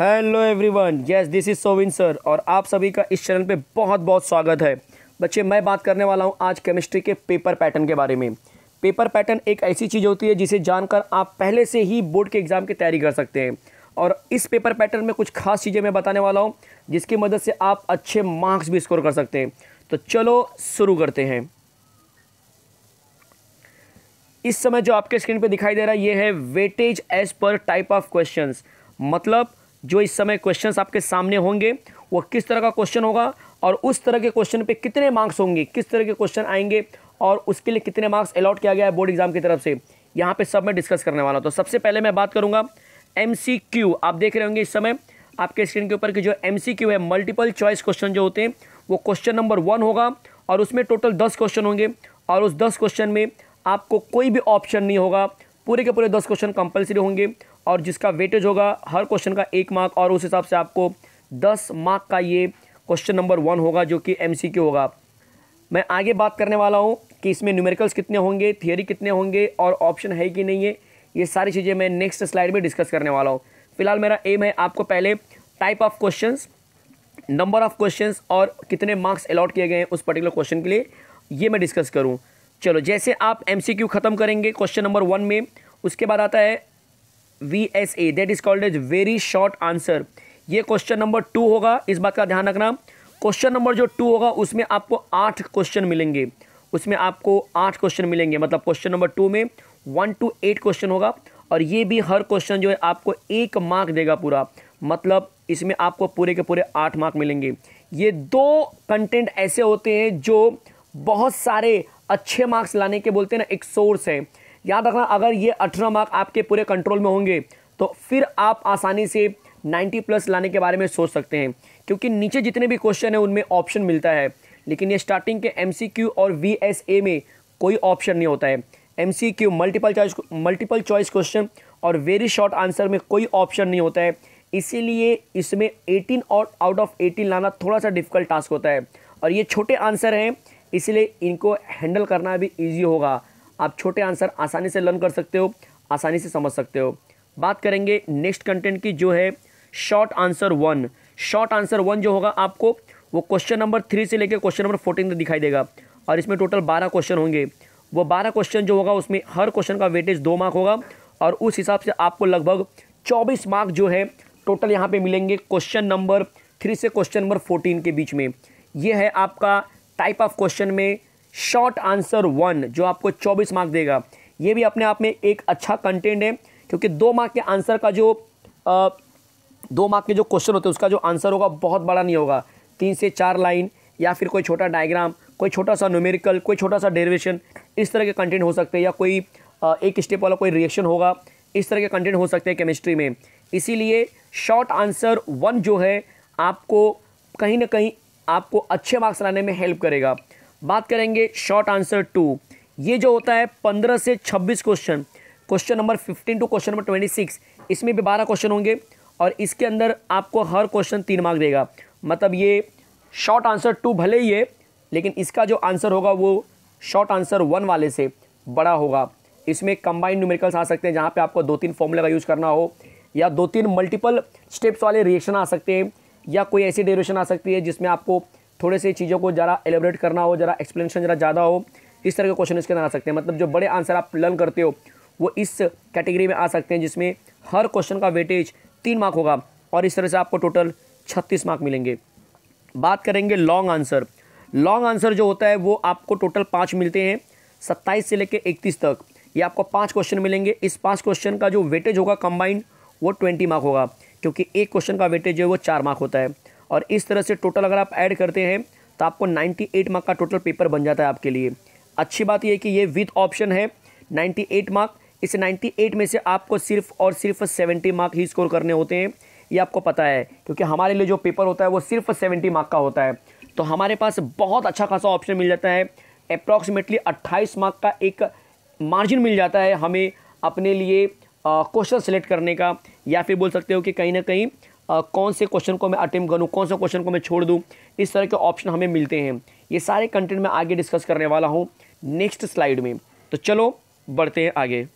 hello everyone yes this is Sovin sir और आप सभी का इस चैनल पे बहुत बहुत स्वागत है बच्चे मैं बात करने वाला हूँ आज केमिस्ट्री के पेपर पैटर्न के बारे में पेपर पैटर्न एक ऐसी चीज़ होती है जिसे जानकर आप पहले से ही बोर्ड के एग्ज़ाम की तैयारी कर सकते हैं और इस पेपर पैटर्न में कुछ खास चीज़ें मैं बताने वाला हूँ जिसकी मदद से आप अच्छे मार्क्स भी स्कोर कर सकते हैं तो चलो शुरू करते हैं इस समय जो आपके स्क्रीन पे दिखाई दे रहा है ये है weightage as per type of questions मतलब जो इस समय क्वेश्चंस आपके सामने होंगे वो किस तरह का क्वेश्चन होगा और उस तरह के क्वेश्चन पे कितने मार्क्स होंगे किस तरह के क्वेश्चन आएंगे और उसके लिए कितने मार्क्स अलॉट किया गया है बोर्ड एग्जाम की तरफ से यहाँ पे सब मैं डिस्कस करने वाला हूँ तो सबसे पहले मैं बात करूँगा एम आप देख रहे होंगे इस समय आपके स्क्रीन के ऊपर की जो एम है मल्टीपल चॉइस क्वेश्चन जो होते हैं वो क्वेश्चन नंबर वन होगा और उसमें टोटल दस क्वेश्चन होंगे और उस दस क्वेश्चन में आपको कोई भी ऑप्शन नहीं होगा पूरे के पूरे दस क्वेश्चन कंपलसरी होंगे और जिसका वेटेज होगा हर क्वेश्चन का एक मार्क और उस हिसाब से आपको दस मार्क का ये क्वेश्चन नंबर वन होगा जो कि एम होगा मैं आगे बात करने वाला हूँ कि इसमें न्यूमेरिकल्स कितने होंगे थियोरी कितने होंगे और ऑप्शन है कि नहीं है ये सारी चीज़ें मैं नेक्स्ट स्लाइड में डिस्कस करने वाला हूँ फिलहाल मेरा एम है आपको पहले type of question number of question और कितने मार्क्स अलॉट किए गए हैं उस पर्टिकुलर क्वेश्चन के लिए ये मैं डिस्कस करूँ चलो जैसे आप एम ख़त्म करेंगे क्वेश्चन नंबर वन में उसके बाद आता है V S A that is called as very short answer ये क्वेश्चन नंबर टू होगा इस बात का ध्यान रखना क्वेश्चन नंबर जो टू होगा उसमें आपको आठ क्वेश्चन मिलेंगे उसमें आपको आठ क्वेश्चन मिलेंगे मतलब क्वेश्चन नंबर टू में वन टू एट क्वेश्चन होगा और ये भी हर क्वेश्चन जो है आपको एक मार्क देगा पूरा मतलब इसमें आपको पूरे के पूरे आठ मार्क मिलेंगे ये दो कंटेंट ऐसे होते हैं जो बहुत सारे अच्छे मार्क्स लाने के बोलते हैं ना एक सोर्स है याद रखना अगर ये अठारह मार्क आपके पूरे कंट्रोल में होंगे तो फिर आप आसानी से 90 प्लस लाने के बारे में सोच सकते हैं क्योंकि नीचे जितने भी क्वेश्चन हैं उनमें ऑप्शन मिलता है लेकिन ये स्टार्टिंग के एम और वी में कोई ऑप्शन नहीं होता है एम multiple choice multiple choice question और वेरी शॉर्ट आंसर में कोई ऑप्शन नहीं होता है इसीलिए इसमें एटीन और आउट ऑफ एटीन लाना थोड़ा सा डिफिकल्ट टास्क होता है और ये छोटे आंसर हैं इसलिए इनको हैंडल करना भी ईजी होगा आप छोटे आंसर आसानी से लर्न कर सकते हो आसानी से समझ सकते हो बात करेंगे नेक्स्ट कंटेंट की जो है short answer one short answer one जो होगा आपको वो क्वेश्चन नंबर थ्री से लेकर क्वेश्चन नंबर फोर्टीन तक दिखाई देगा और इसमें टोटल बारह क्वेश्चन होंगे वो बारह क्वेश्चन जो होगा उसमें हर क्वेश्चन का वेटेज दो मार्क होगा और उस हिसाब से आपको लगभग चौबीस मार्क जो है टोटल यहाँ पे मिलेंगे क्वेश्चन नंबर थ्री से क्वेश्चन नंबर फोर्टीन के बीच में ये है आपका टाइप ऑफ क्वेश्चन में शॉर्ट आंसर वन जो आपको 24 मार्क देगा ये भी अपने आप में एक अच्छा कंटेंट है क्योंकि दो मार्क के आंसर का जो आ, दो मार्क के जो क्वेश्चन होते हैं उसका जो आंसर होगा बहुत बड़ा नहीं होगा तीन से चार लाइन या फिर कोई छोटा डायग्राम कोई छोटा सा न्यूमेरिकल कोई छोटा सा डेरिवेशन इस तरह के कंटेंट हो सकते हैं या कोई आ, एक स्टेप वाला कोई रिएक्शन होगा इस तरह के कंटेंट हो सकते हैं केमिस्ट्री में इसीलिए शॉर्ट आंसर वन जो है आपको कहीं ना कहीं आपको अच्छे मार्क्स लाने में हेल्प करेगा बात करेंगे शॉर्ट आंसर टू ये जो होता है पंद्रह से छब्बीस question question number fifteen to question number twenty six इसमें भी बारह क्वेश्चन होंगे और इसके अंदर आपको हर क्वेश्चन तीन मार्क देगा मतलब ये शॉर्ट आंसर टू भले ही है लेकिन इसका जो आंसर होगा वो शॉर्ट आंसर वन वाले से बड़ा होगा इसमें कंबाइंड न्यूमेरिकल्स आ सकते हैं जहाँ पे आपको दो तीन फॉर्मूले का यूज़ करना हो या दो तीन मल्टीपल स्टेप्स वाले रिएक्शन आ सकते हैं या कोई ऐसी डेरिवेशन आ सकती है जिसमें आपको थोड़े से चीज़ों को ज़रा एलेबरेट करना हो ज़रा एक्सप्लेनेशन ज़रा ज़्यादा हो इस तरह के क्वेश्चन इसके अंदर आ सकते हैं मतलब जो बड़े आंसर आप लर्न करते हो वो इस कैटेगरी में आ सकते हैं जिसमें हर क्वेश्चन का वेटेज तीन मार्क होगा और इस तरह से आपको टोटल छत्तीस मार्क मिलेंगे बात करेंगे लॉन्ग आंसर लॉन्ग आंसर जो होता है वो आपको टोटल पाँच मिलते हैं सत्ताईस से लेकर इकतीस तक ये आपको पाँच क्वेश्चन मिलेंगे इस पाँच क्वेश्चन का जो वेटेज होगा कंबाइंड वो ट्वेंटी मार्क होगा क्योंकि एक क्वेश्चन का वेटेज जो है वो चार मार्क होता है और इस तरह से टोटल अगर आप ऐड करते हैं तो आपको 98 मार्क का टोटल पेपर बन जाता है आपके लिए अच्छी बात यह कि ये विथ ऑप्शन है 98 मार्क इस 98 में से आपको सिर्फ और सिर्फ 70 मार्क ही स्कोर करने होते हैं ये आपको पता है क्योंकि हमारे लिए जो पेपर होता है वो सिर्फ 70 मार्क का होता है तो हमारे पास बहुत अच्छा खासा ऑप्शन मिल जाता है अप्रॉक्सीमेटली अट्ठाईस मार्क का एक मार्जिन मिल जाता है हमें अपने लिए क्वेश्चन सेलेक्ट करने का या फिर बोल सकते हो कि कहीं ना कहीं आ, कौन से क्वेश्चन को मैं अटेम्प करूँ कौन से क्वेश्चन को मैं छोड़ दूँ इस तरह के ऑप्शन हमें मिलते हैं ये सारे कंटेंट मैं आगे डिस्कस करने वाला हूँ नेक्स्ट स्लाइड में तो चलो बढ़ते हैं आगे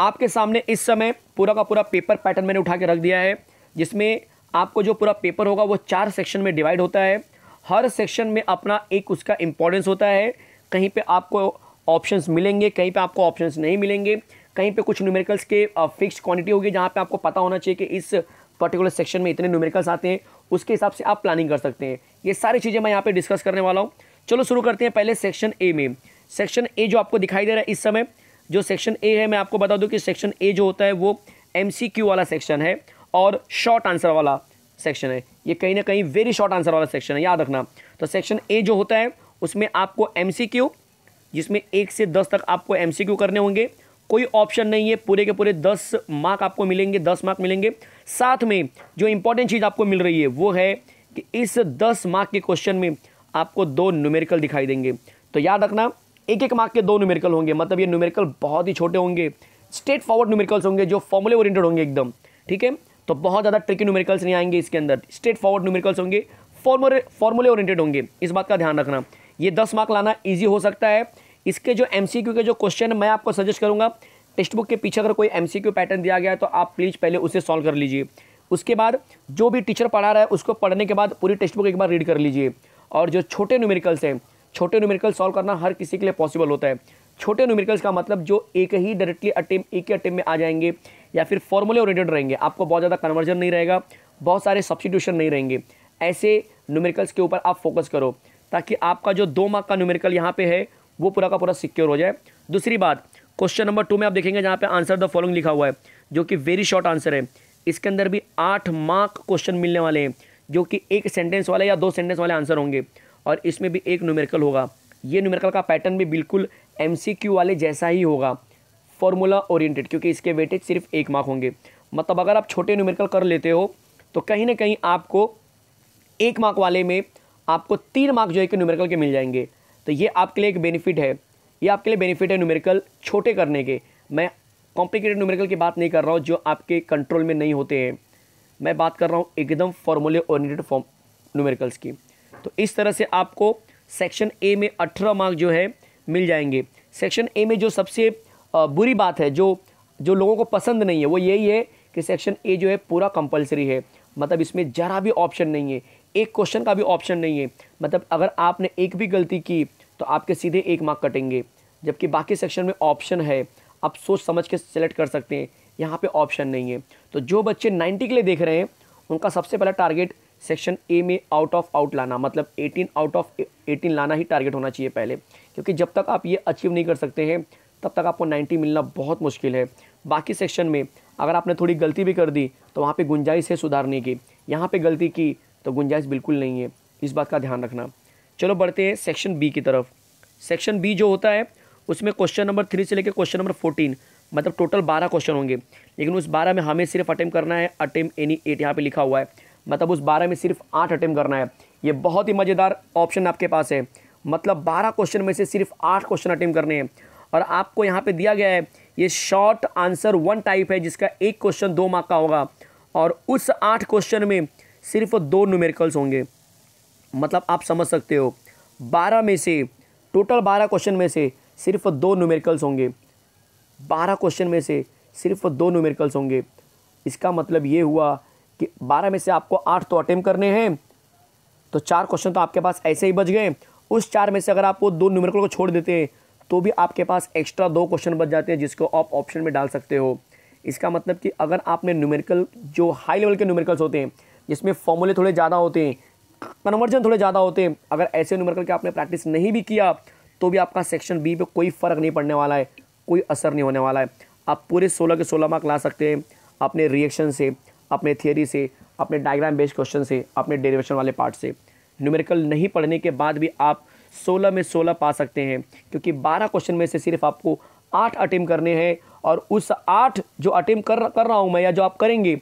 आपके सामने इस समय पूरा का पूरा पेपर पैटर्न मैंने उठा के रख दिया है जिसमें आपको जो पूरा पेपर होगा वो चार सेक्शन में डिवाइड होता है हर सेक्शन में अपना एक उसका इम्पोर्टेंस होता है कहीं पे आपको ऑप्शंस मिलेंगे कहीं पे आपको ऑप्शंस नहीं मिलेंगे कहीं पे कुछ न्यूमेरिकल्स के फिक्स क्वांटिटी होगी जहाँ पे आपको पता होना चाहिए कि इस पर्टिकुलर सेक्शन में इतने न्यूमेरिकल्स आते हैं उसके हिसाब से आप प्लानिंग कर सकते हैं ये सारी चीज़ें मैं यहाँ पर डिस्कस करने वाला हूँ चलो शुरू करते हैं पहले सेक्शन ए में सेक्शन ए जो आपको दिखाई दे रहा है इस समय जो सेक्शन ए है मैं आपको बता दूँ कि सेक्शन ए जो होता है वो एम वाला सेक्शन है और शॉर्ट आंसर वाला सेक्शन है ये कहीं ना कहीं वेरी शॉर्ट आंसर वाला सेक्शन है याद रखना तो सेक्शन ए जो होता है उसमें आपको एम जिसमें एक से दस तक आपको एम करने होंगे कोई ऑप्शन नहीं है पूरे के पूरे दस मार्क आपको मिलेंगे दस मार्क मिलेंगे साथ में जो इंपॉर्टेंट चीज़ आपको मिल रही है वो है कि इस दस मार्क के क्वेश्चन में आपको दो न्यूमेरिकल दिखाई देंगे तो याद रखना एक एक मार्क के दो न्यूमेरिकल होंगे मतलब ये न्यूमेरिकल बहुत ही छोटे होंगे स्ट्रेट फॉरवर्ड न्यूमेरिकल्स होंगे जो फॉर्मुले ओरिएंटेड होंगे एकदम ठीक है तो बहुत ज़्यादा ट्रिकी न्यूमेरिकल्स नहीं आएंगे इसके अंदर स्ट्रेट फॉरवर्ड न्यूमेरिकल्स होंगे फॉर्मुले फॉर्मुले ओरिएंटेड होंगे इस बात का ध्यान रखना ये दस मार्क लाना ईजी हो सकता है इसके जो एम के जो क्वेश्चन मैं आपको सजेस्ट करूँगा टेक्स्ट बुक के पीछे अगर कोई एम पैटर्न दिया गया है तो आप प्लीज़ पहले उसे सॉल्व कर लीजिए उसके बाद जो भी टीचर पढ़ा रहा है उसको पढ़ने के बाद पूरी टेक्स्ट बुक एक बार रीड कर लीजिए और जो छोटे न्यूमेरिकल्स हैं छोटे न्यूमेरिकल सॉल्व करना हर किसी के लिए पॉसिबल होता है छोटे न्यूमेरिकल्स का मतलब जो एक ही डायरेक्टली अटेम्प एक ही अटेम्प में आ जाएंगे या फिर फॉर्मूले ओरिएंटेड रहेंगे आपको बहुत ज़्यादा कन्वर्जन नहीं रहेगा बहुत सारे सब्सिट्यूशन नहीं रहेंगे ऐसे न्यूमेरिकल्स के ऊपर आप फोकस करो ताकि आपका जो दो मार्क का न्यूमेरिकल यहाँ पे है वो पूरा का पूरा सिक्योर हो जाए दूसरी बात क्वेश्चन नंबर टू में आप देखेंगे जहाँ पे आंसर द फॉलोइंग लिखा हुआ है जो कि वेरी शॉर्ट आंसर है इसके अंदर भी आठ मार्क क्वेश्चन मिलने वाले हैं जो कि एक सेंटेंस वाले या दो सेंटेंस वाले आंसर होंगे और इसमें भी एक न्यूमेरिकल होगा ये न्यूमेरिकल का पैटर्न भी बिल्कुल एम वाले जैसा ही होगा फॉर्मूला ओरिएंटेड क्योंकि इसके वेटेज सिर्फ एक मार्क होंगे मतलब अगर आप छोटे न्यूमेरिकल कर लेते हो तो कहीं ना कहीं आपको एक मार्क वाले में आपको तीन मार्क जो है कि न्यूमेरिकल के मिल जाएंगे तो ये आपके लिए एक बेनिफिट है ये आपके लिए बेनिफिट है न्यूमेरिकल छोटे करने के मैं कॉम्प्लिकेटेड न्यूमेरिकल की बात नहीं कर रहा हूँ जो आपके कंट्रोल में नहीं होते हैं मैं बात कर रहा हूँ एकदम फॉर्मूले ओरिएंटेड फॉर्म न्यूमेरिकल्स की तो इस तरह से आपको सेक्शन ए में अठारह मार्क जो है मिल जाएंगे सेक्शन ए में जो सबसे बुरी बात है जो जो लोगों को पसंद नहीं है वो यही है कि सेक्शन ए जो है पूरा कंपलसरी है मतलब इसमें ज़रा भी ऑप्शन नहीं है एक क्वेश्चन का भी ऑप्शन नहीं है मतलब अगर आपने एक भी गलती की तो आपके सीधे एक मार्क कटेंगे जबकि बाकी सेक्शन में ऑप्शन है आप सोच समझ के सेलेक्ट कर सकते हैं यहाँ पे ऑप्शन नहीं है तो जो बच्चे 90 के लिए देख रहे हैं उनका सबसे पहला टारगेट सेक्शन ए में आउट ऑफ आउट लाना मतलब 18 आउट ऑफ 18 लाना ही टारगेट होना चाहिए पहले क्योंकि जब तक आप ये अचीव नहीं कर सकते हैं तब तक आपको 90 मिलना बहुत मुश्किल है बाकी सेक्शन में अगर आपने थोड़ी गलती भी कर दी तो वहाँ पर गुंजाइश है सुधारने की यहाँ पर गलती की तो गुंजाइश बिल्कुल नहीं है इस बात का ध्यान रखना चलो बढ़ते हैं सेक्शन बी की तरफ सेक्शन बी जो होता है उसमें क्वेश्चन नंबर थ्री से लेकर क्वेश्चन नंबर फोर्टीन मतलब टोटल बारह क्वेश्चन होंगे लेकिन उस बारह में हमें सिर्फ अटैम्प करना है अटैम्प एनी एट यहाँ पे लिखा हुआ है मतलब उस बारह में सिर्फ आठ अटैम्प करना है ये बहुत ही मज़ेदार ऑप्शन आपके पास है मतलब बारह क्वेश्चन में से सिर्फ आठ क्वेश्चन अटैम्प करने हैं और आपको यहाँ पर दिया गया है ये शॉर्ट आंसर वन टाइप है जिसका एक क्वेश्चन दो मार्क का होगा और उस आठ क्वेश्चन में सिर्फ दो न्यूमेरिकल्स होंगे मतलब आप समझ सकते हो बारह में से टोटल बारह क्वेश्चन में से सिर्फ दो न्यूमेरिकल्स होंगे बारह क्वेश्चन में से सिर्फ दो न्यूमेरिकल्स होंगे इसका मतलब ये हुआ कि बारह में से आपको आठ तो अटेम्प करने हैं तो चार क्वेश्चन तो आपके पास ऐसे ही बच गए उस चार में से अगर आप वो दो न्यूमेरिकल को छोड़ देते हैं तो भी आपके पास एक्स्ट्रा दो क्वेश्चन बच जाते हैं जिसको आप ऑप्शन में डाल सकते हो इसका मतलब कि अगर आपने न्यूमेरिकल जो हाई लेवल के न्यूमेरिकल्स होते हैं जिसमें फॉर्मूले थोड़े ज़्यादा होते हैं कन्वर्जन थोड़े ज़्यादा होते हैं अगर ऐसे न्यूमेरिकल के आपने प्रैक्टिस नहीं भी किया तो भी आपका सेक्शन बी पे कोई फ़र्क नहीं पड़ने वाला है कोई असर नहीं होने वाला है आप पूरे सोलह के सोलह मार्क ला सकते हैं अपने रिएक्शन से अपने थियोरी से अपने डायग्राम बेस्ड क्वेश्चन से अपने डेरिवेशन वाले पार्ट से न्यूमेरिकल नहीं पढ़ने के बाद भी आप सोलह में सोलह पा सकते हैं क्योंकि बारह क्वेश्चन में से सिर्फ आपको आठ अटेम्प करने हैं और उस आठ जो अटेम्प कर कर रहा हूँ मैं या जो आप करेंगे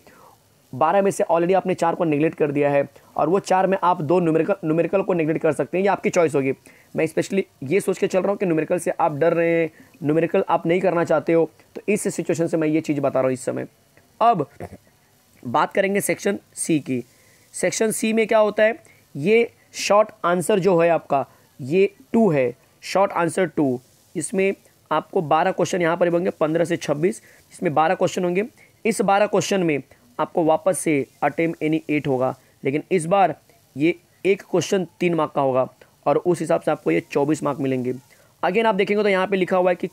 बारह में से ऑलरेडी आपने चार को निगलेक्ट कर दिया है और वो चार में आप दो न्यूमेरिकल न्यूमेरिकल को निगलेक्ट कर सकते हैं ये आपकी चॉइस होगी मैं स्पेशली ये सोच के चल रहा हूँ कि न्यूमेरिकल से आप डर रहे हैं न्यूमेरिकल आप नहीं करना चाहते हो तो इस सिचुएशन से मैं ये चीज़ बता रहा हूँ इस समय अब बात करेंगे सेक्शन सी की सेक्शन सी में क्या होता है ये शॉर्ट आंसर जो है आपका ये टू है शॉर्ट आंसर टू इसमें आपको बारह क्वेश्चन यहाँ पर होंगे पंद्रह से छब्बीस इसमें बारह क्वेश्चन होंगे इस बारह क्वेश्चन में आपको वापस से अटेम एनी एट होगा लेकिन इस बार ये एक क्वेश्चन तीन मार्क का होगा और उस हिसाब से आपको ये चौबीस मार्क मिलेंगे अगेन आप देखेंगे तो यहाँ पे लिखा हुआ है कि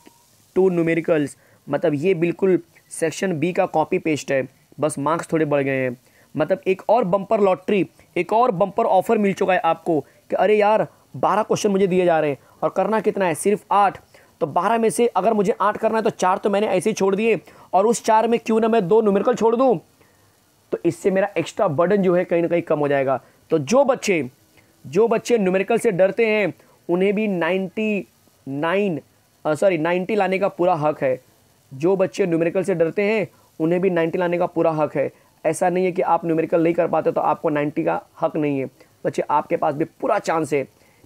टू न्यूमेरिकल्स मतलब ये बिल्कुल सेक्शन बी का कॉपी पेस्ट है बस मार्क्स थोड़े बढ़ गए हैं मतलब एक और बम्पर लॉटरी एक और बम्पर ऑफर मिल चुका है आपको कि अरे यार बारह क्वेश्चन मुझे दिए जा रहे हैं और करना कितना है सिर्फ आठ तो बारह में से अगर मुझे आठ करना है तो चार तो मैंने ऐसे ही छोड़ दिए और उस चार में क्यों ना मैं दो न्यूमेरिकल छोड़ दूँ तो इससे मेरा एक्स्ट्रा बर्डन जो है कहीं ना कहीं कम हो जाएगा तो जो बच्चे जो बच्चे न्यूमेरिकल से डरते हैं उन्हें भी नाइन्टी नाइन सॉरी नाइन्टी लाने का पूरा हक है जो बच्चे न्यूमेरिकल से डरते हैं उन्हें भी नाइन्टी लाने का पूरा हक है ऐसा नहीं है कि आप न्यूमेरिकल नहीं कर पाते तो आपको नाइन्टी का हक नहीं है बच्चे आपके पास भी पूरा चांस है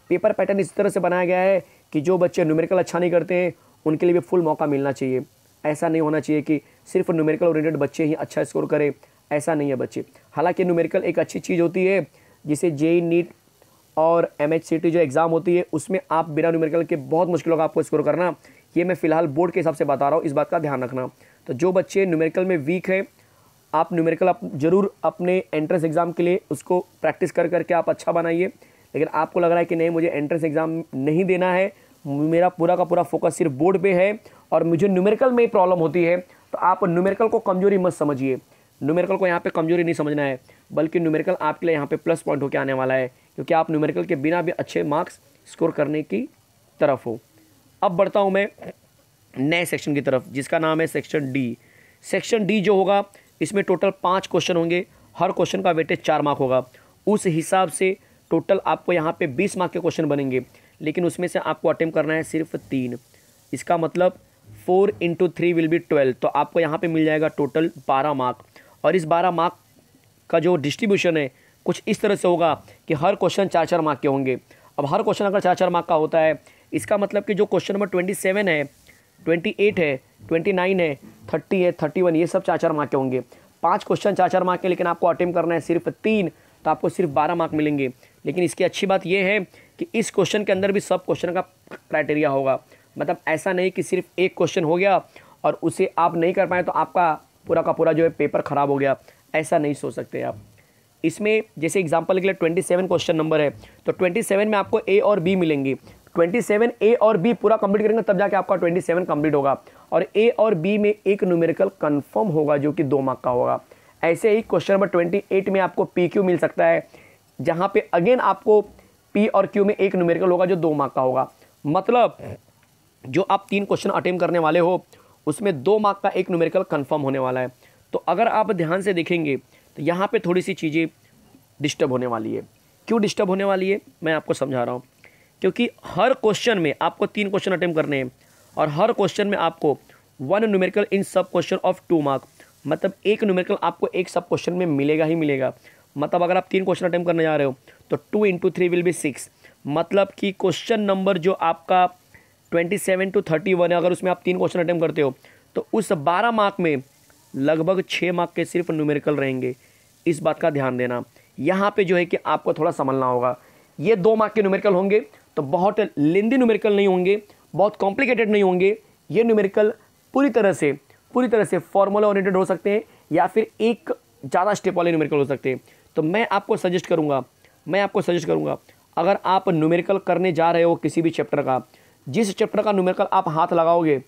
पेपर पैटर्न इस तरह से बनाया गया है कि जो बच्चे न्यूमेरिकल अच्छा नहीं करते हैं उनके लिए भी फुल मौका मिलना चाहिए ऐसा नहीं होना चाहिए कि सिर्फ न्यूमेरिकल ओरिएंटेड बच्चे ही अच्छा स्कोर करें ऐसा नहीं है बच्चे हालांकि न्यूमेरिकल एक अच्छी चीज़ होती है जिसे जे नीट e e और एम जो एग्ज़ाम होती है उसमें आप बिना न्यूमेरिकल के बहुत मुश्किलों का आपको स्कोर करना ये मैं फ़िलहाल बोर्ड के हिसाब से बता रहा हूँ इस बात का ध्यान रखना तो जो बच्चे न्यूमेरिकल में वीक हैं आप न्यूमेरिकल आप ज़रूर अपने एंट्रेंस एग्ज़ाम के लिए उसको प्रैक्टिस कर करके आप अच्छा बनाइए लेकिन आपको लग रहा है कि नहीं मुझे एंट्रेंस एग्ज़ाम नहीं देना है मेरा पूरा का पूरा फोकस सिर्फ बोर्ड पे है और मुझे न्यूमेरिकल में ही प्रॉब्लम होती है तो आप न्यूमेरिकल को कमज़ोरी मत समझिए न्यूमेरिकल को यहाँ पे कमजोरी नहीं समझना है बल्कि न्यूमेरिकल आपके लिए यहाँ पे प्लस पॉइंट होकर आने वाला है क्योंकि आप न्यूमेरिकल के बिना भी अच्छे मार्क्स स्कोर करने की तरफ हो अब बढ़ता हूँ मैं नए सेक्शन की तरफ जिसका नाम है सेक्शन डी सेक्शन डी जो होगा इसमें टोटल पाँच क्वेश्चन होंगे हर क्वेश्चन का वेटेज चार मार्क होगा उस हिसाब से टोटल आपको यहाँ पे बीस मार्क के क्वेश्चन बनेंगे लेकिन उसमें से आपको अटैम्प करना है सिर्फ तीन इसका मतलब four into three will be twelve तो आपको यहाँ पे मिल जाएगा टोटल बारह मार्क और इस बारह मार्क का जो डिस्ट्रीब्यूशन है कुछ इस तरह से होगा कि हर क्वेश्चन चार चार मार्क के होंगे अब हर क्वेश्चन अगर चार चार मार्क का होता है इसका मतलब कि जो क्वेश्चन नंबर ट्वेंटी सेवन है ट्वेंटी एट है ट्वेंटी नाइन है थर्टी है थर्टी वन ये सब चार चार मार्क के होंगे पाँच क्वेश्चन चार चार मार्क के लेकिन आपको अटेम्प्ट करना है सिर्फ तीन तो आपको सिर्फ बारह मार्क मिलेंगे लेकिन इसकी अच्छी बात यह है कि इस क्वेश्चन के अंदर भी सब क्वेश्चन का क्राइटेरिया होगा मतलब ऐसा नहीं कि सिर्फ एक क्वेश्चन हो गया और उसे आप नहीं कर पाए तो आपका पूरा का पूरा जो है पेपर ख़राब हो गया ऐसा नहीं सोच सकते आप इसमें जैसे एग्जाम्पल के लिए ट्वेंटी सेवन क्वेश्चन नंबर है तो ट्वेंटी सेवन में आपको ए और बी मिलेंगी ट्वेंटी सेवन ए और बी पूरा कंप्लीट करेंगे तब जाके आपका ट्वेंटी सेवन कम्प्लीट होगा और ए और बी में एक न्यूमेरिकल कन्फर्म होगा जो कि दो मार्क का होगा ऐसे ही क्वेश्चन नंबर ट्वेंटी एट में आपको पी क्यू मिल सकता है जहाँ पे अगेन आपको पी और क्यू में एक न्यूमेरिकल होगा जो दो मार्क का होगा मतलब जो आप तीन क्वेश्चन अटेम्प करने वाले हो उसमें दो मार्क का एक न्यूमेरिकल कन्फर्म होने वाला है तो अगर आप ध्यान से देखेंगे तो यहाँ पर थोड़ी सी चीज़ें डिस्टर्ब होने वाली है क्यों डिस्टर्ब होने वाली है मैं आपको समझा रहा हूँ क्योंकि हर क्वेश्चन में आपको तीन क्वेश्चन अटैम्प्ट करने हैं और हर क्वेश्चन में आपको वन न्यूमेरिकल इन सब क्वेश्चन ऑफ टू मार्क मतलब एक न्यूमेरिकल आपको एक सब क्वेश्चन में मिलेगा ही मिलेगा मतलब अगर आप तीन क्वेश्चन अटैम्प्ट करने जा रहे हो तो two into three will be six मतलब कि क्वेश्चन नंबर जो आपका twenty seven to thirty one है अगर उसमें आप तीन क्वेश्चन अटैम्प करते हो तो उस बारह मार्क में लगभग छः मार्क के सिर्फ न्यूमेरिकल रहेंगे इस बात का ध्यान देना यहाँ पे जो है कि आपको थोड़ा संभलना होगा ये दो मार्क के न्यूमेरिकल होंगे तो बहुत लेंदी न्यूमेरिकल नहीं होंगे बहुत कॉम्प्लिकेटेड नहीं होंगे ये न्यूमेरिकल पूरी तरह से पूरी तरह से फॉर्मूला ओरिएंटेड हो सकते हैं या फिर एक ज़्यादा स्टेप वाले न्यूमेरिकल हो सकते हैं तो मैं आपको सजेस्ट करूँगा मैं आपको सजेस्ट करूँगा अगर आप न्यूमेरिकल करने जा रहे हो किसी भी चैप्टर का जिस चैप्टर का न्यूमेरिकल आप हाथ लगाओगे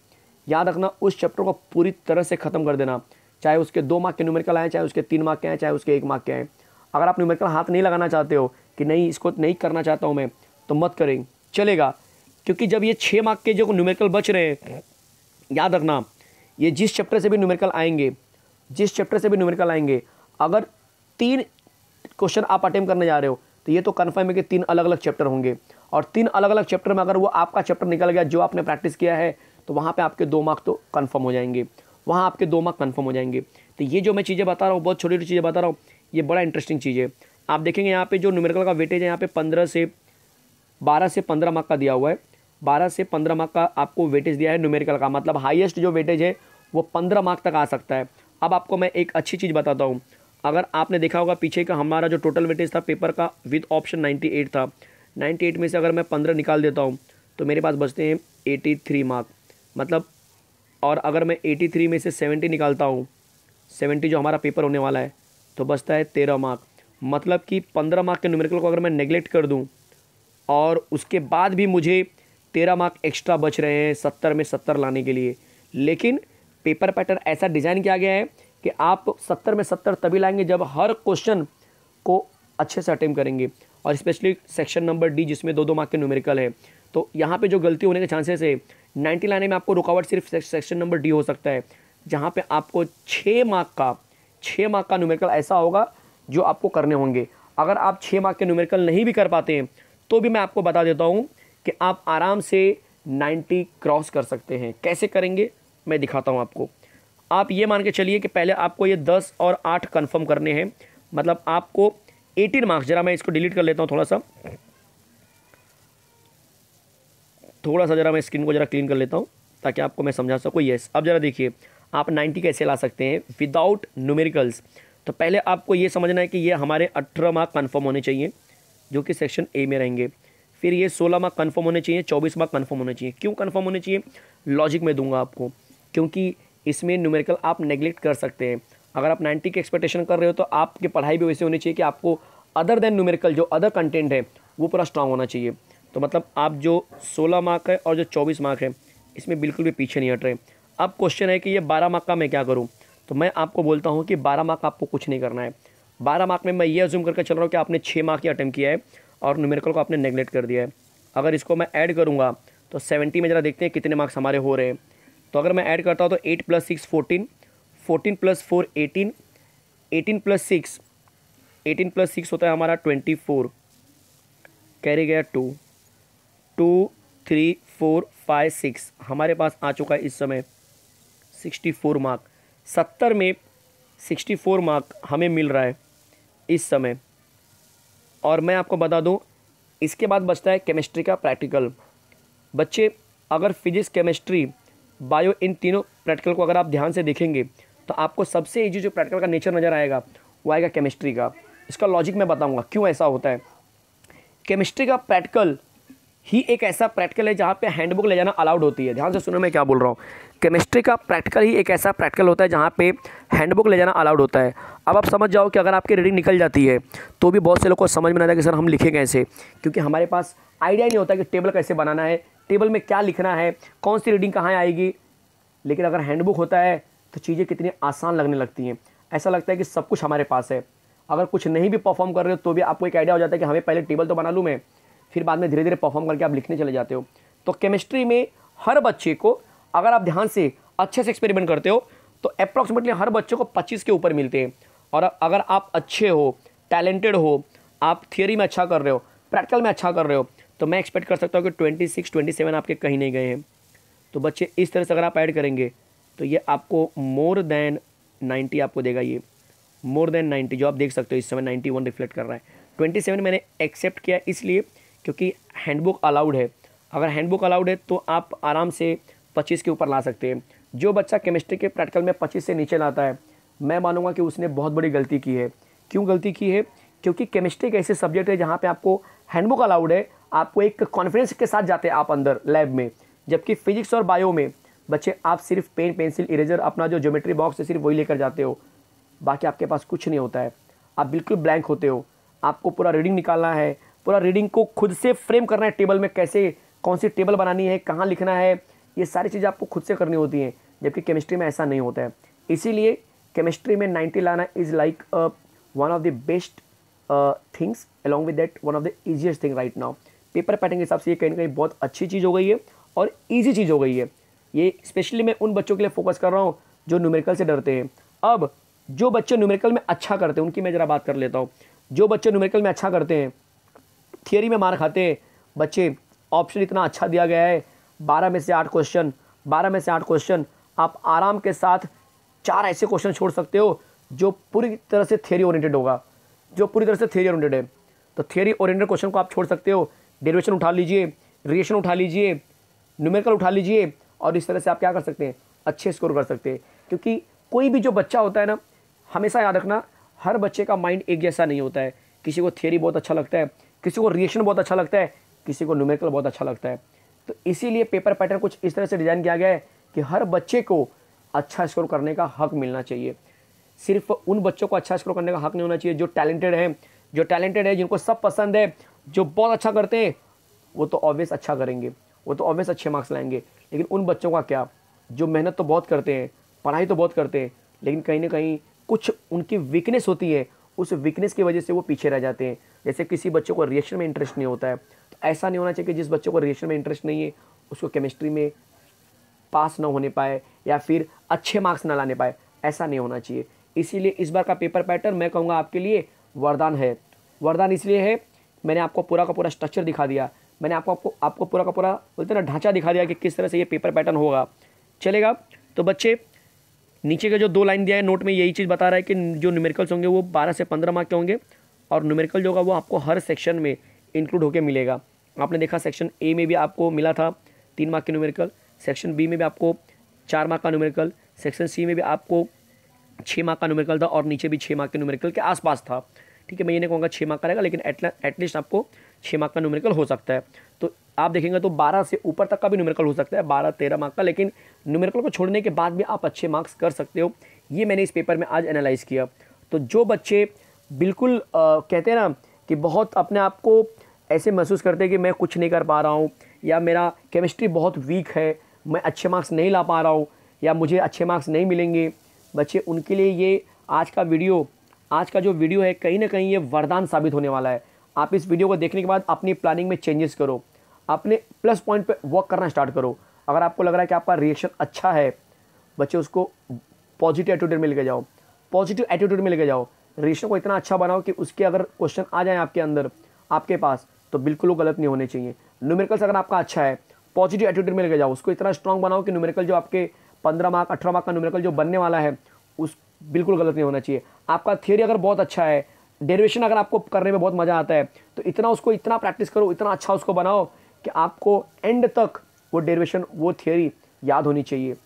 याद रखना उस चैप्टर को पूरी तरह से ख़त्म कर देना चाहे उसके दो मार्क के न्यूमेरिकल आए चाहे उसके तीन मार्क के आए चाहे उसके एक मार्क के आए अगर आप न्यूमेरिकल हाथ नहीं लगाना चाहते हो कि नहीं इसको नहीं करना चाहता हूँ मैं तो मत करें चलेगा क्योंकि जब ये छः मार्क के जो न्यूमेरिकल बच रहे हैं याद रखना ये जिस चैप्टर से भी न्यूमेरिकल आएंगे जिस चैप्टर से भी न्यूमेरिकल आएंगे अगर तीन क्वेश्चन आप अटेम्प्ट करने जा रहे हो तो ये तो कन्फर्म है कि तीन अलग अलग चैप्टर होंगे और तीन अलग अलग चैप्टर में अगर वो आपका चैप्टर निकल गया जो आपने प्रैक्टिस किया है तो वहाँ पर आपके दो मार्क्स तो कन्फर्म हो जाएंगे वहाँ आपके दो मार्क कन्फर्म हो जाएंगे तो ये जो मैं चीज़ें बता रहा हूँ बहुत छोटी छोटी चीज़ें बता रहा हूँ ये बड़ा इंटरेस्टिंग चीज़ है आप देखेंगे यहाँ पे जो न्यूमेरिकल का वेटेज है यहाँ पे पंद्रह से बारह से पंद्रह मार्क का दिया हुआ है बारह से पंद्रह मार्क का आपको वेटेज दिया है न्यूमेरिकल का मतलब हाईएस्ट जो वेटेज है वो पंद्रह मार्क तक आ सकता है अब आपको मैं एक अच्छी चीज़ बताता हूँ अगर आपने देखा होगा पीछे का हमारा जो टोटल वेटेज था पेपर का विद ऑप्शन नाइन्टी एट था नाइन्टी एट में से अगर मैं पंद्रह निकाल देता हूँ तो मेरे पास बचते हैं एटी थ्री मार्क मतलब और अगर मैं एटी थ्री में से सेवेंटी निकालता हूँ सेवेंटी जो हमारा पेपर होने वाला है तो बचता है तेरह मार्क मतलब कि पंद्रह मार्क के न्यूमेरिकल को अगर मैं नेगलेक्ट कर दूँ और उसके बाद भी मुझे तेरह मार्क एक्स्ट्रा बच रहे हैं सत्तर में सत्तर लाने के लिए लेकिन पेपर पैटर्न ऐसा डिज़ाइन किया गया है कि आप सत्तर में सत्तर तभी लाएंगे जब हर क्वेश्चन को अच्छे से अटेम्प करेंगे और स्पेशली सेक्शन नंबर डी जिसमें दो दो मार्क के न्यूमेरिकल है तो यहाँ पे जो गलती होने के चांसेस है नाइन्टी लाने में आपको रुकावट सिर्फ सेक्शन नंबर डी हो सकता है जहाँ पे आपको छः मार्क का छः मार्क का न्यूमेरिकल ऐसा होगा जो आपको करने होंगे अगर आप छः मार्क के न्यूमेरिकल नहीं भी कर पाते हैं तो भी मैं आपको बता देता हूँ कि आप आराम से नाइन्टी क्रॉस कर सकते हैं कैसे करेंगे मैं दिखाता हूँ आपको आप ये मान के चलिए कि पहले आपको ये दस और आठ कन्फर्म करने हैं मतलब आपको एटीन मार्क्स जरा मैं इसको डिलीट कर लेता हूँ थोड़ा सा थोड़ा सा जरा मैं स्क्रीन को जरा क्लीन कर लेता हूँ ताकि आपको मैं समझा सकूँ यस अब जरा देखिए आप 90 कैसे ला सकते हैं विदाउट न्यूमेरिकल्स तो पहले आपको ये समझना है कि ये हमारे अठारह मार्क कन्फर्म होने चाहिए जो कि सेक्शन ए में रहेंगे फिर ये सोलह मार्क कन्फर्म होने चाहिए चौबीस मार्क कन्फर्म होने चाहिए क्यों कन्फर्म होने चाहिए लॉजिक में दूंगा आपको क्योंकि इसमें न्यूमेरिकल आप नेग्लेक्ट कर सकते हैं अगर आप नाइन्टी की एक्सपेक्टेशन कर रहे हो तो आपकी पढ़ाई भी वैसे होनी चाहिए कि आपको अदर देन न्यूमेरिकल जो अदर कंटेंट है वो पूरा स्ट्रांग होना चाहिए तो मतलब आप जो सोलह मार्क है और जो चौबीस मार्क है इसमें बिल्कुल भी पीछे नहीं हट रहे अब क्वेश्चन है कि ये बारह मार्क का मैं क्या करूँ तो मैं आपको बोलता हूँ कि बारह मार्क आपको कुछ नहीं करना है बारह मार्क में मैं ये जूम करके चल रहा हूँ कि आपने छः मार्क ही अटैम्प किया है और न्यूमेरिकल को आपने नेगलेक्ट कर दिया है अगर इसको मैं ऐड करूँगा तो सेवेंटी में ज़रा देखते हैं कितने मार्क्स हमारे हो रहे हैं तो अगर मैं ऐड करता हूँ तो eight plus six fourteen fourteen plus four eighteen eighteen plus six eighteen plus six होता है हमारा ट्वेंटी फोर कैरी गया two two three four five six हमारे पास आ चुका है इस समय सिक्सटी फोर मार्क सत्तर में सिक्सटी फोर मार्क हमें मिल रहा है इस समय और मैं आपको बता दूं इसके बाद बचता है केमिस्ट्री का प्रैक्टिकल बच्चे अगर फिजिक्स केमिस्ट्री बायो इन तीनों प्रैक्टिकल को अगर आप ध्यान से देखेंगे तो आपको सबसे ईजी जो प्रैक्टिकल का नेचर नज़र आएगा वो आएगा केमिस्ट्री का इसका लॉजिक मैं बताऊँगा क्यों ऐसा होता है केमिस्ट्री का प्रैक्टिकल ही एक ऐसा प्रैक्टिकल है जहाँ पे हैंडबुक ले जाना अलाउड होती है ध्यान से सुनो मैं क्या बोल रहा हूँ केमिस्ट्री का प्रैक्टिकल ही एक ऐसा प्रैक्टिकल होता है जहाँ पे हैंडबुक ले जाना अलाउड होता है अब आप समझ जाओ कि अगर आपकी रीडिंग निकल जाती है तो भी बहुत से लोग को समझ में आता है कि सर हम लिखे कैसे क्योंकि हमारे पास आइडिया नहीं होता कि टेबल कैसे बनाना है टेबल में क्या लिखना है कौन सी रीडिंग कहाँ आएगी लेकिन अगर हैंडबुक होता है तो चीज़ें कितनी आसान लगने लगती हैं ऐसा लगता है कि सब कुछ हमारे पास है अगर कुछ नहीं भी परफॉर्म कर रहे हो तो भी आपको एक आइडिया हो जाता है कि हमें पहले टेबल तो बना लूँ मैं फिर बाद में धीरे धीरे परफॉर्म करके आप लिखने चले जाते हो तो केमिस्ट्री में हर बच्चे को अगर आप ध्यान से अच्छे से एक्सपेरिमेंट करते हो तो अप्रॉक्सीमेटली हर बच्चे को पच्चीस के ऊपर मिलते हैं और अगर आप अच्छे हो टैलेंटेड हो आप थियोरी में अच्छा कर रहे हो प्रैक्टिकल में अच्छा कर रहे हो तो मैं एक्सपेक्ट कर सकता हूँ कि ट्वेंटी सिक्स ट्वेंटी सेवन आपके कहीं नहीं गए हैं तो बच्चे इस तरह से अगर आप ऐड करेंगे तो ये आपको मोर देन 90 आपको देगा ये मोर देन 90 जो आप देख सकते हो इस समय 91 रिफ्लेक्ट कर रहा है 27 मैंने एक्सेप्ट किया इसलिए क्योंकि हैंडबुक अलाउड है अगर हैंडबुक अलाउड है तो आप आराम से 25 के ऊपर ला सकते हैं जो बच्चा केमिस्ट्री के प्रैक्टिकल में 25 से नीचे लाता है मैं मानूंगा कि उसने बहुत बड़ी गलती की है क्यों गलती की है क्योंकि केमिस्ट्री एक ऐसे सब्जेक्ट है जहाँ पर आपको हैंडबुक अलाउड है आपको एक कॉन्फिडेंस के साथ जाते हैं आप अंदर लैब में जबकि फिजिक्स और बायो में बच्चे आप सिर्फ पेन पेंसिल इरेजर अपना जो ज्योमेट्री बॉक्स है सिर्फ वही लेकर जाते हो बाकी आपके पास कुछ नहीं होता है आप बिल्कुल ब्लैंक होते हो आपको पूरा रीडिंग निकालना है पूरा रीडिंग को खुद से फ्रेम करना है टेबल में कैसे कौन सी टेबल बनानी है कहाँ लिखना है ये सारी चीज़ें आपको खुद से करनी होती हैं जबकि केमिस्ट्री में ऐसा नहीं होता है इसीलिए केमिस्ट्री में नाइन्टी लाना is like one of the best things along with that one of the easiest thing right now paper pattern के हिसाब से ये कहीं ना कहीं बहुत अच्छी चीज़ हो गई है और ईजी चीज़ हो गई है ये स्पेशली मैं उन बच्चों के लिए फोकस कर रहा हूँ जो न्यूमेरिकल से डरते हैं अब जो बच्चे न्यूमेरिकल में अच्छा करते हैं उनकी मैं ज़रा बात कर लेता हूँ जो बच्चे न्यूमेरिकल में अच्छा करते हैं थियोरी में मार खाते हैं बच्चे ऑप्शन इतना अच्छा दिया गया है बारह में से आठ क्वेश्चन बारह में से आठ क्वेश्चन आप आराम के साथ चार ऐसे क्वेश्चन छोड़ सकते हो जो पूरी तरह से थियोरी ओरिएंटेड होगा जो पूरी तरह से थियोरी ओरिएंटेड है तो थियोरी ओरिएंटेड क्वेश्चन को आप छोड़ सकते हो डेरिवेशन उठा लीजिए रिएशन उठा लीजिए न्यूमेरिकल उठा लीजिए और इस तरह से आप क्या कर सकते हैं अच्छे स्कोर कर सकते हैं क्योंकि कोई भी जो बच्चा होता है ना हमेशा याद रखना हर बच्चे का माइंड एक जैसा नहीं होता है किसी को थियरी बहुत अच्छा लगता है किसी को रिएक्शन बहुत अच्छा लगता है किसी को न्यूमेरिकल बहुत अच्छा लगता है तो इसीलिए पेपर पैटर्न कुछ इस तरह से डिज़ाइन किया गया है कि हर बच्चे को अच्छा स्कोर करने का हक मिलना चाहिए सिर्फ उन बच्चों को अच्छा स्कोर करने का हक नहीं होना चाहिए जो टैलेंटेड हैं जो टैलेंटेड है जिनको सब पसंद है जो बहुत अच्छा करते हैं वो तो ऑब्वियस अच्छा करेंगे वो तो ऑब्वियस अच्छे मार्क्स लाएंगे लेकिन उन बच्चों का क्या जो मेहनत तो बहुत करते हैं पढ़ाई तो बहुत करते हैं लेकिन कहीं ना कहीं कुछ उनकी वीकनेस होती है उस वीकनेस की वजह से वो पीछे रह जाते हैं जैसे किसी बच्चों को रिएक्शन में इंटरेस्ट नहीं होता है तो ऐसा नहीं होना चाहिए कि जिस बच्चों को रिएक्शन में इंटरेस्ट नहीं है उसको केमिस्ट्री में पास ना होने पाए या फिर अच्छे मार्क्स ना लाने पाए ऐसा नहीं होना चाहिए इसीलिए इस बार का पेपर पैटर्न मैं कहूँगा आपके लिए वरदान है वरदान इसलिए है मैंने आपको पूरा का पूरा स्ट्रक्चर दिखा दिया मैंने आपको आपको आपको पूरा का पूरा बोलते ना ढांचा दिखा दिया कि किस तरह से ये पेपर पैटर्न होगा चलेगा तो बच्चे नीचे का जो दो लाइन दिया है नोट में यही चीज़ बता रहा है कि जो न्यूमेरिकल्स होंगे वो बारह से पंद्रह मार्क के होंगे और न्यूमेरिकल जो होगा वो आपको हर सेक्शन में इंक्लूड होकर मिलेगा आपने देखा सेक्शन ए में भी आपको मिला था तीन मार्क के न्यूमेरिकल सेक्शन बी में भी आपको चार मार्क का न्यूमेरिकल सेक्शन सी में भी आपको छः मार्क का न्यूमेरिकल था और नीचे भी छः मार्क के न्यूमेरिकल के आसपास था ठीक है मैं ये नहीं कहूँगा छः मार्क का रहेगा लेकिन एटलीस्ट आपको छः मार्क का न्यूमेरिकल हो सकता है तो आप देखेंगे तो बारह से ऊपर तक का भी न्यूमेरिकल हो सकता है बारह तेरह मार्क का लेकिन न्यूमेरिकल को छोड़ने के बाद भी आप अच्छे मार्क्स कर सकते हो ये मैंने इस पेपर में आज एनालाइज़ किया तो जो बच्चे बिल्कुल आ, कहते हैं ना कि बहुत अपने आप को ऐसे महसूस करते हैं कि मैं कुछ नहीं कर पा रहा हूँ या मेरा केमिस्ट्री बहुत वीक है मैं अच्छे मार्क्स नहीं ला पा रहा हूँ या मुझे अच्छे मार्क्स नहीं मिलेंगे बच्चे उनके लिए ये आज का वीडियो आज का जो वीडियो है कहीं ना कहीं ये वरदान साबित होने वाला है आप इस वीडियो को देखने के बाद अपनी प्लानिंग में चेंजेस करो अपने प्लस पॉइंट पे वर्क करना स्टार्ट करो अगर आपको लग रहा है कि आपका रिएक्शन अच्छा है बच्चे उसको पॉजिटिव एटीट्यूड में लेके जाओ पॉजिटिव एटीट्यूड में लेके जाओ रिएक्शन को इतना अच्छा बनाओ कि उसके अगर क्वेश्चन आ जाए आपके अंदर आपके पास तो बिल्कुल वो गलत नहीं होने चाहिए न्यूमेरिकल्स अगर आपका अच्छा है पॉजिटिव एटीट्यूड में लेके जाओ उसको इतना स्ट्रॉन्ग बनाओ कि न्यूमेरिकल जो आपके पंद्रह मार्क अठारह मार्क का न्यूमेरिकल जो बनने वाला है उस बिल्कुल गलत नहीं होना चाहिए आपका थियोरी अगर बहुत अच्छा है डेरिवेशन अगर आपको करने में बहुत मज़ा आता है तो इतना उसको इतना प्रैक्टिस करो इतना अच्छा उसको बनाओ कि आपको एंड तक वो डेरिवेशन वो थियोरी याद होनी चाहिए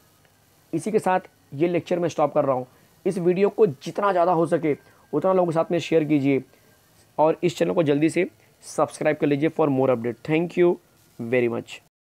इसी के साथ ये लेक्चर मैं स्टॉप कर रहा हूँ इस वीडियो को जितना ज़्यादा हो सके उतना लोगों के साथ में शेयर कीजिए और इस चैनल को जल्दी से सब्सक्राइब कर लीजिए for more update thank you very much